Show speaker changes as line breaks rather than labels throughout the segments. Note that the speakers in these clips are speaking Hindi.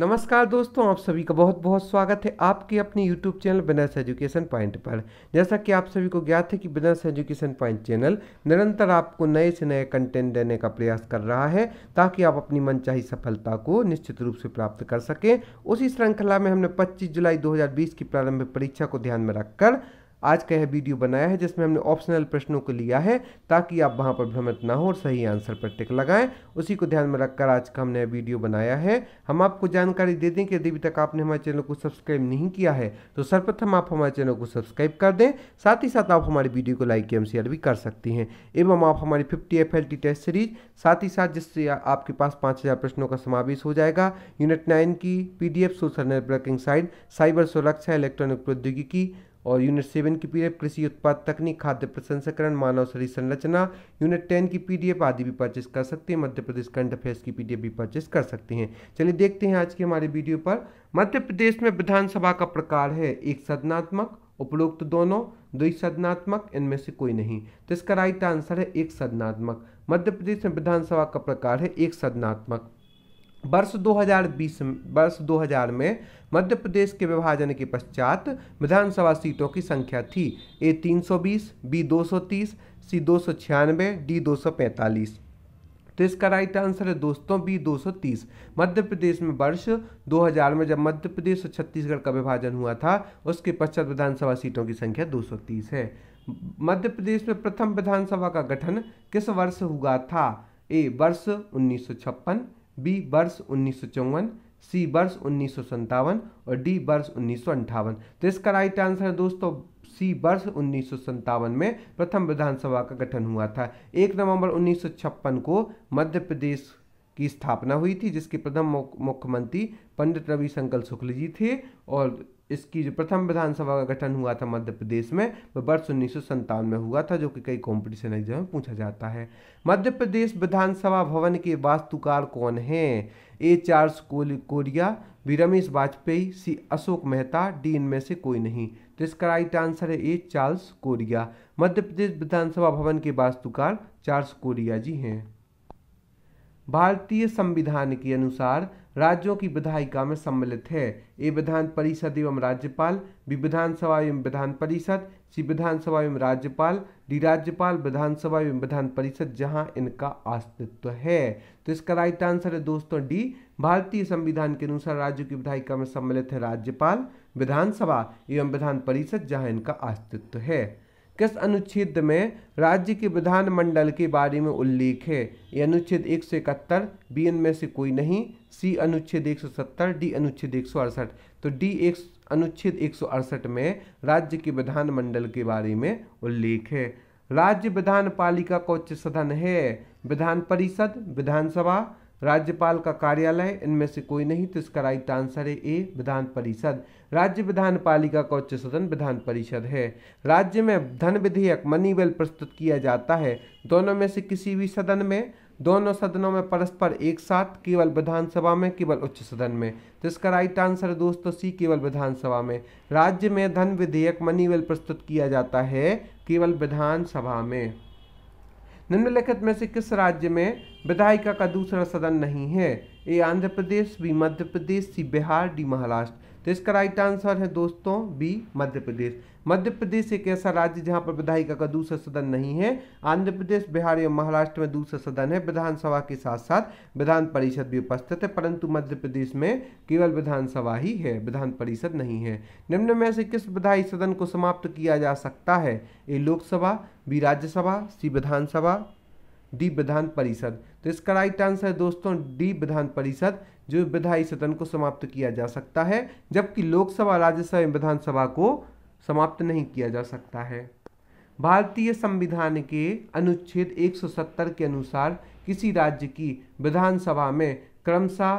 नमस्कार दोस्तों आप सभी का बहुत बहुत स्वागत है आपके अपने YouTube चैनल बिनर्स एजुकेशन पॉइंट पर जैसा कि आप सभी को ज्ञात है कि बिनर्स एजुकेशन पॉइंट चैनल निरंतर आपको नए से नए कंटेंट देने का प्रयास कर रहा है ताकि आप अपनी मनचाही सफलता को निश्चित रूप से प्राप्त कर सकें उसी श्रृंखला में हमने पच्चीस जुलाई दो की प्रारंभिक परीक्षा को ध्यान में रखकर आज का यह वीडियो बनाया है जिसमें हमने ऑप्शनल प्रश्नों को लिया है ताकि आप वहाँ पर भ्रमित ना हो और सही आंसर पर टिक लगाएं उसी को ध्यान में रखकर आज का हमने वीडियो बनाया है हम आपको जानकारी दे दें कि यदि अभी तक आपने हमारे चैनल को सब्सक्राइब नहीं किया है तो सर्वप्रथम आप हमारे चैनल को सब्सक्राइब कर दें साथ ही साथ आप हमारी वीडियो को लाइक एवं शेयर भी कर सकती हैं एवं आप हमारी फिफ्टी एफ टेस्ट सीरीज साथ ही साथ जिससे आपके पास पाँच प्रश्नों का समावेश हो जाएगा यूनिट नाइन की पी सोशल नेटवर्किंग साइट साइबर सुरक्षा इलेक्ट्रॉनिक प्रौद्योगिकी और यूनिट सेवन की पीडीएफ कृषि उत्पाद तकनीक खाद्य प्रसंस्करण मानव शरीर संरचना यूनिट टेन की पीडीएफ आदि भी परचेस कर सकते हैं मध्य प्रदेश करंट अफेयर्स की पीडीएफ भी परचेस कर सकते हैं चलिए देखते हैं आज के हमारे वीडियो पर मध्य प्रदेश में विधानसभा का प्रकार है एक सदनात्मक उपरोक्त दोनों द्वि सदनात्मक इनमें से कोई नहीं तो इसका राइट आंसर है एक सदनात्मक मध्य प्रदेश में विधानसभा का प्रकार है एक सदनात्मक वर्ष 2020 वर्ष 2000 में मध्य प्रदेश के विभाजन के पश्चात विधानसभा सीटों की संख्या थी ए 320, बी 230, सी दो सौ छियानवे डी 245 तो इसका राइट आंसर है दोस्तों बी 230 मध्य प्रदेश में वर्ष 2000 में जब मध्य प्रदेश और छत्तीसगढ़ का विभाजन हुआ था उसके पश्चात विधानसभा सीटों की संख्या 230 है मध्य प्रदेश में प्रथम विधानसभा का गठन किस वर्ष हुआ था ए वर्ष उन्नीस बी वर्ष उन्नीस सी वर्ष उन्नीस और डी वर्ष उन्नीस तो इसका राइट आंसर है दोस्तों सी वर्ष उन्नीस में प्रथम विधानसभा का गठन हुआ था एक नवंबर उन्नीस को मध्य प्रदेश की स्थापना हुई थी जिसके प्रथम मुख्यमंत्री पंडित रविशंकर शुक्ल जी थे और इसकी जो प्रथम विधानसभा का गठन हुआ था मध्य प्रदेश में वह वर्ष उन्नीस में हुआ था जो कि कई कॉम्पिटिशन एग्जाम में पूछा जाता है मध्य प्रदेश विधानसभा भवन के वास्तुकार कौन हैं A Charles Correa B Ramesh Vajpayee C Ashok Mehta D इनमें से कोई नहीं तो इसका राइट आंसर है ए चार्ल्स कोरिया मध्य प्रदेश विधानसभा भवन के वास्तुकार चार्ल्स कोरिया जी हैं भारतीय संविधान के अनुसार राज्यों की विधायिका में सम्मिलित है ये विधान परिषद एवं राज्यपाल बी विधानसभा एवं विधान परिषद सी विधानसभा एवं राज्यपाल डी राज्यपाल विधानसभा एवं विधान परिषद जहां इनका अस्तित्व है तो इसका राइट आंसर है दोस्तों डी भारतीय संविधान के अनुसार राज्यों की विधायिका में सम्मिलित है राज्यपाल विधानसभा एवं विधान परिषद जहाँ इनका अस्तित्व है किस अनुच्छेद में राज्य के विधानमंडल के बारे में उल्लेख है ये अनुच्छेद एक सौ इकहत्तर बी इनमें से कोई नहीं सी अनुच्छेद एक सौ सत्तर डी अनुच्छेद एक सौ अड़सठ तो डी एक अनुच्छेद एक सौ अड़सठ में राज्य के विधानमंडल के बारे में उल्लेख है राज्य विधान पालिका का उच्च सदन है विधान परिषद विधानसभा राज्यपाल का कार्यालय इनमें से कोई नहीं तो इसका राइट आंसर है ए विधान परिषद राज्य विधान पालिका का उच्च सदन विधान परिषद है राज्य में धन विधेयक मनी बिल प्रस्तुत किया जाता है दोनों में से किसी भी सदन में दोनों सदनों में परस्पर एक साथ केवल विधानसभा में केवल उच्च सदन में तो इसका राइट आंसर दोस्तों सी केवल विधानसभा में राज्य में धन विधेयक मनी बिल प्रस्तुत किया जाता है केवल विधानसभा में निम्नलिखित में से किस राज्य में विधायिका का दूसरा सदन नहीं है A Andhra Pradesh B Madhya Pradesh C Bihar D Maharashtra तो इसका राइट आंसर है दोस्तों बी मध्य प्रदेश मध्य प्रदेश एक ऐसा राज्य जहां पर विधायिका का दूसरा सदन नहीं है आंध्र प्रदेश बिहार एवं महाराष्ट्र में दूसरा सदन है विधानसभा के साथ साथ विधान परिषद भी उपस्थित है परंतु मध्य प्रदेश में केवल विधानसभा ही है विधान परिषद नहीं है निम्न में से किस विधायी सदन को समाप्त किया जा सकता है A Lok Sabha B Rajya Sabha C Vidhan Sabha D Vidhan Parishad तो इसका राइट आंसर है दोस्तों डी विधान परिषद जो विधायी सदन को समाप्त किया जा सकता है जबकि लोकसभा राज्यसभा विधानसभा को समाप्त नहीं किया जा सकता है भारतीय संविधान के अनुच्छेद 170 के अनुसार किसी राज्य की विधानसभा में क्रमशः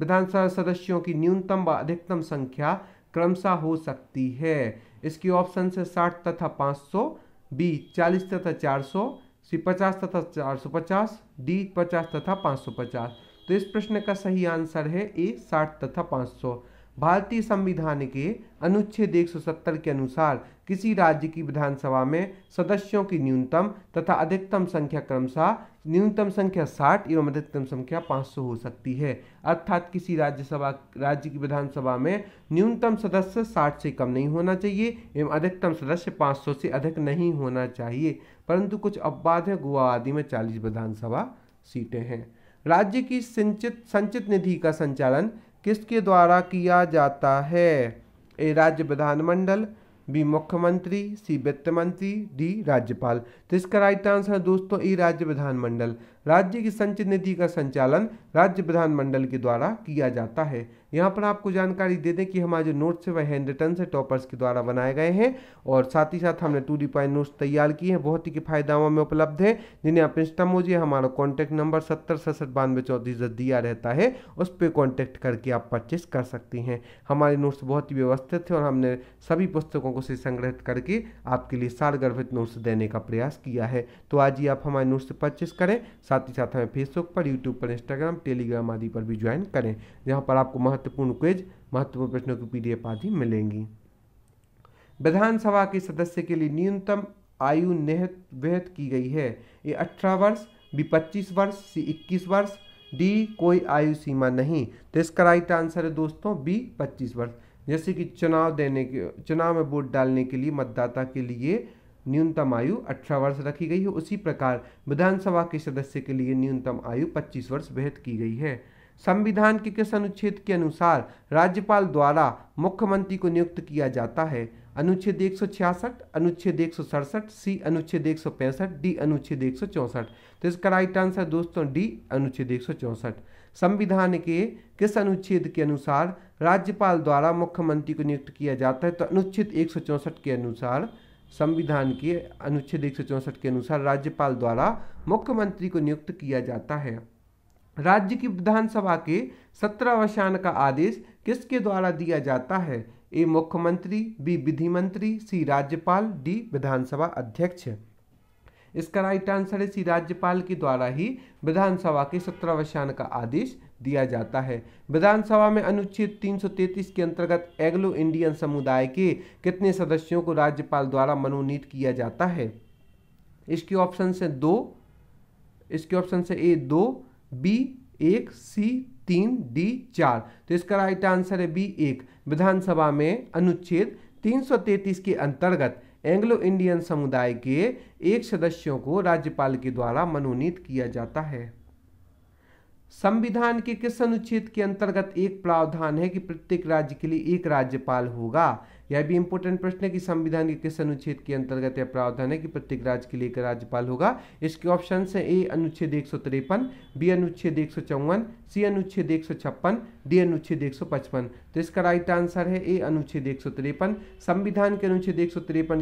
विधानसभा सदस्यों की न्यूनतम व अधिकतम संख्या क्रमशः हो सकती है इसके ऑप्शन है साठ तथा 500, बी चालीस तथा 400, सी पचास तथा चार सौ पचास डी पचास तथा पाँच सौ पचास तो इस प्रश्न का सही आंसर है ए साठ तथा पाँच सौ भारतीय संविधान के अनुच्छेद एक सौ सत्तर के अनुसार किसी राज्य की विधानसभा में सदस्यों की न्यूनतम तथा अधिकतम संख्या क्रमशः न्यूनतम संख्या साठ एवं अधिकतम संख्या पाँच सौ हो सकती है अर्थात किसी राज्यसभा राज्य की विधानसभा में न्यूनतम सदस्य साठ से कम नहीं होना चाहिए एवं अधिकतम सदस्य पाँच सौ से अधिक नहीं होना चाहिए परंतु कुछ अपवाद है गोवा आदि में चालीस विधानसभा सीटें हैं राज्य की सिंचित संचित निधि का संचालन किसके द्वारा किया जाता है ए राज्य विधानमंडल बी मुख्यमंत्री सी वित्त मंत्री डी राज्यपाल तो इसका राइट आंसर है दोस्तों ई राज्य विधानमंडल राज्य की संचित निधि का संचालन राज्य विधानमंडल के द्वारा किया जाता है यहाँ पर आपको जानकारी दे दें कि हमारे जो नोट्स है वह हैंड रिटर्न से टॉपर्स के द्वारा बनाए गए हैं और साथ ही साथ हमने टू डी पॉइंट नोट्स तैयार किए हैं बहुत ही किफायत में उपलब्ध है जिन्हें आप इंस्टा मोजिए हमारा कॉन्टैक्ट नंबर सत्तर सड़सठ बानवे चौंतीस दिया रहता है उस पर कॉन्टैक्ट करके आप परचेस कर सकती हैं हमारे नोट्स बहुत ही व्यवस्थित थे और हमने सभी पुस्तकों को से संग्रहित करके आपके लिए सार गर्भित नोट्स देने का प्रयास किया है तो आज ही आप हमारे नोट्स परचेस करें साथ साथ ही साथ हमें फेसबुक पर यूट्यूब पर इंस्टाग्राम टेलीग्राम आदि पर भी ज्वाइन करें जहाँ पर आपको महत्वपूर्ण क्विज महत्वपूर्ण प्रश्नों की पी आदि मिलेंगी विधानसभा के सदस्य के लिए न्यूनतम आयु निहित विहित की गई है ये अठारह वर्ष बी पच्चीस वर्ष सी इक्कीस वर्ष डी कोई आयु सीमा नहीं तो इसका राइट आंसर है दोस्तों बी पच्चीस वर्ष जैसे कि चुनाव देने के चुनाव में वोट डालने के लिए मतदाता के लिए न्यूनतम आयु 18 वर्ष रखी गई है उसी प्रकार विधानसभा के सदस्य के लिए न्यूनतम आयु 25 वर्ष बेहद की गई है संविधान के किस अनुच्छेद के अनुसार राज्यपाल द्वारा मुख्यमंत्री को नियुक्त किया जाता है अनुच्छेद एक अनुच्छेद एक सी अनुच्छेद एक डी अनुच्छेद एक तो इसका राइट आंसर दोस्तों डी अनुच्छेद एक संविधान के किस अनुच्छेद के अनुसार राज्यपाल द्वारा मुख्यमंत्री को नियुक्त किया जाता है तो अनुच्छेद एक के अनुसार संविधान के अनुच्छेद एक के अनुसार राज्यपाल द्वारा मुख्यमंत्री को नियुक्त किया जाता है राज्य की विधानसभा के सत्रावसान का आदेश किसके द्वारा दिया जाता है ए मुख्यमंत्री बी विधि मंत्री सी राज्यपाल डी विधानसभा अध्यक्ष इसका राइट आंसर है सी राज्यपाल के द्वारा ही विधानसभा के सत्रावसान का आदेश दिया जाता है विधानसभा में अनुच्छेद 333 के अंतर्गत एग्लो इंडियन समुदाय के कितने सदस्यों को राज्यपाल द्वारा मनोनीत किया जाता है इसके ऑप्शन से दो इसके ऑप्शन से ए दो बी एक सी तीन डी चार तो इसका राइट आंसर है बी एक विधानसभा में अनुच्छेद 333 के अंतर्गत एंग्लो इंडियन समुदाय के एक सदस्यों को राज्यपाल के द्वारा मनोनीत किया जाता है संविधान के किस अनुच्छेद के अंतर्गत एक प्रावधान है कि प्रत्येक राज्य के लिए एक राज्यपाल होगा यह भी इंपोर्टेंट प्रश्न है कि संविधान के किस अनुच्छेद के अंतर्गत यह प्रावधान है कि प्रत्येक राज्य के लिए एक राज्यपाल होगा इसके ऑप्शन तो है ए अनुच्छेद एक बी अनुच्छेद एक सी अनुच्छेद एक डी अनुच्छेद एक तो इसका राइट आंसर है ए अनुच्छेद एक संविधान के अनुच्छेद एक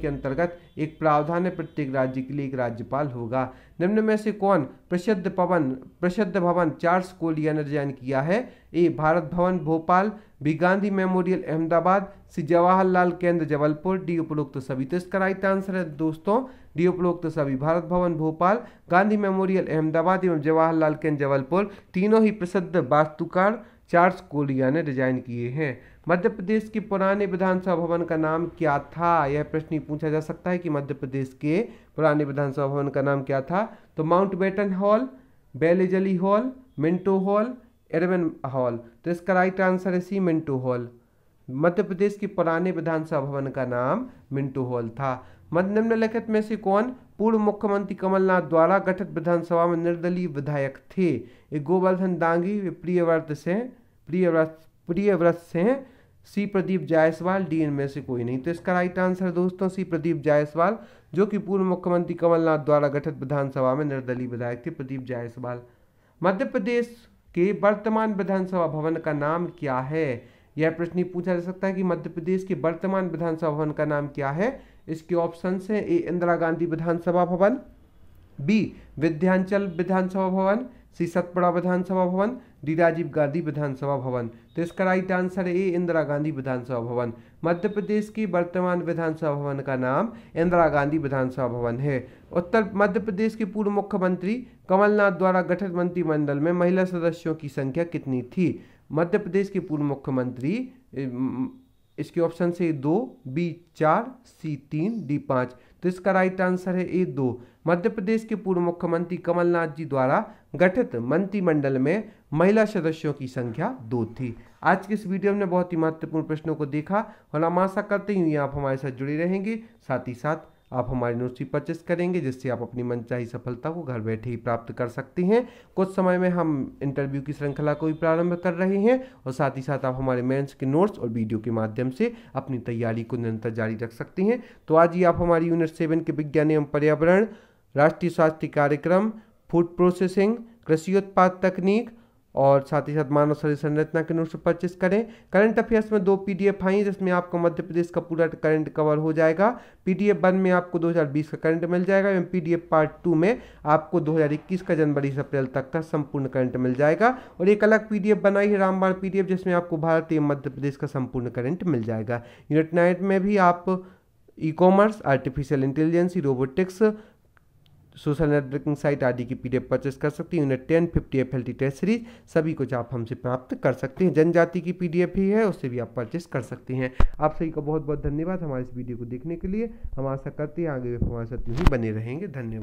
के अंतर्गत एक प्रावधान है प्रत्येक राज्य के लिए एक राज्यपाल होगा निम्न में से कौन प्रसिद्ध पवन प्रसिद्ध भवन चार्ल्स कोलिया ने डिजाइन किया है A Bharat Bhavan Bhopal B Gandhi memorial Ahmedabad C Jawaharlal Kendra Jabalpur D उपलोक्त सभी तो इसका राइट आंसर है दोस्तों डी उपरोक्त सभी भारत भवन भोपाल गांधी मेमोरियल अहमदाबाद एवं जवाहरलाल केंद्र जबलपुर तीनों ही प्रसिद्ध वास्तुकार चार्ल्स कोलिया ने डिजाइन किए हैं मध्य प्रदेश के पुराने विधानसभा भवन का नाम क्या था यह प्रश्न पूछा जा सकता है कि मध्य प्रदेश के पुराने विधानसभा भवन का नाम क्या था तो Mountbatten hall Wellesley hall Minto hall Irwin hall तो इसका राइट आंसर है सी मिंटू हॉल मध्य प्रदेश की पुराने विधानसभा भवन का नाम मिंटू हॉल था निम्नलिखित में से कौन पूर्व मुख्यमंत्री कमलनाथ द्वारा गठित विधानसभा में निर्दलीय विधायक थे ये गोवर्धन दांगी वे प्रियव्रत से प्रियव्रत प्रियव्रत से सी प्रदीप जायसवाल डी में से कोई नहीं तो इसका राइट आंसर दोस्तों सी प्रदीप जायसवाल जो कि पूर्व मुख्यमंत्री कमलनाथ द्वारा गठित विधानसभा में निर्दलीय विधायक थे प्रदीप जायसवाल मध्य प्रदेश कि वर्तमान विधानसभा भवन का नाम क्या है यह प्रश्न पूछा जा सकता है कि मध्य प्रदेश के वर्तमान विधानसभा भवन का नाम क्या है इसके ऑप्शन है ए इंदिरा गांधी विधानसभा भवन बी विध्यांचल विधानसभा भवन सी सतपुड़ा विधानसभा भवन डी राजीव गांधी विधानसभा भवन तो इसका right answer A Indira Gandhi Vidhan Sabha Bhavan Madhya प्रदेश की वर्तमान विधानसभा भवन का नाम इंदिरा गांधी विधानसभा भवन है उत्तर मध्य प्रदेश के पूर्व मुख्यमंत्री कमलनाथ द्वारा गठित मंत्रिमंडल में महिला सदस्यों की संख्या कितनी थी मध्य प्रदेश के पूर्व मुख्यमंत्री इसके ऑप्शन से दो बी चार सी तीन डी पाँच तो इसका राइट आंसर है ए दो मध्य प्रदेश के पूर्व मुख्यमंत्री कमलनाथ जी द्वारा गठित मंत्रिमंडल में महिला सदस्यों की संख्या दो थी आज के इस वीडियो में बहुत ही महत्वपूर्ण प्रश्नों को देखा और हम आशा करते हैं आप हमारे साथ जुड़े रहेंगे साथ ही साथ आप हमारी नोटसी परचेस करेंगे जिससे आप अपनी मनचाही सफलता को घर बैठे ही प्राप्त कर सकते हैं कुछ समय में हम इंटरव्यू की श्रृंखला को भी प्रारंभ कर रहे हैं और साथ ही साथ आप हमारे मेंस के नोट्स और वीडियो के माध्यम से अपनी तैयारी को निरंतर जारी रख सकते हैं तो आज ही आप हमारी यूनिट सेवन के विज्ञान एवं पर्यावरण राष्ट्रीय स्वास्थ्य कार्यक्रम फूड प्रोसेसिंग कृषि उत्पाद तकनीक और साथ ही साथ मानव शरीर संरचना के नोट्स परचेस करें करंट अफेयर्स में दो पीडीएफ आई जिसमें आपको मध्य प्रदेश का पूरा करंट कवर हो जाएगा पीडीएफ वन में आपको 2020 का करंट मिल जाएगा एवं पीडीएफ पार्ट टू में आपको 2021 का जनवरी से अप्रैल तक का संपूर्ण करंट मिल जाएगा और एक अलग पी बनाई है रामबाण पी जिसमें आपको भारत एवं मध्य प्रदेश का संपूर्ण करंट मिल जाएगा यूनिट नाइट में भी आप E commerce artificial intelligence robotics social networking site आदि की पीडीएफ परचेस कर सकती हैं unit ten fifty F L test series सभी कुछ आप हमसे प्राप्त कर सकते हैं जनजाति की पीडीएफ ही है उससे भी आप परचेस कर सकते हैं आप सभी का बहुत बहुत धन्यवाद हमारे इस वीडियो को देखने के लिए हम आशा करते हैं आगे भी हमारे साथ यूँ ही बने रहेंगे धन्यवाद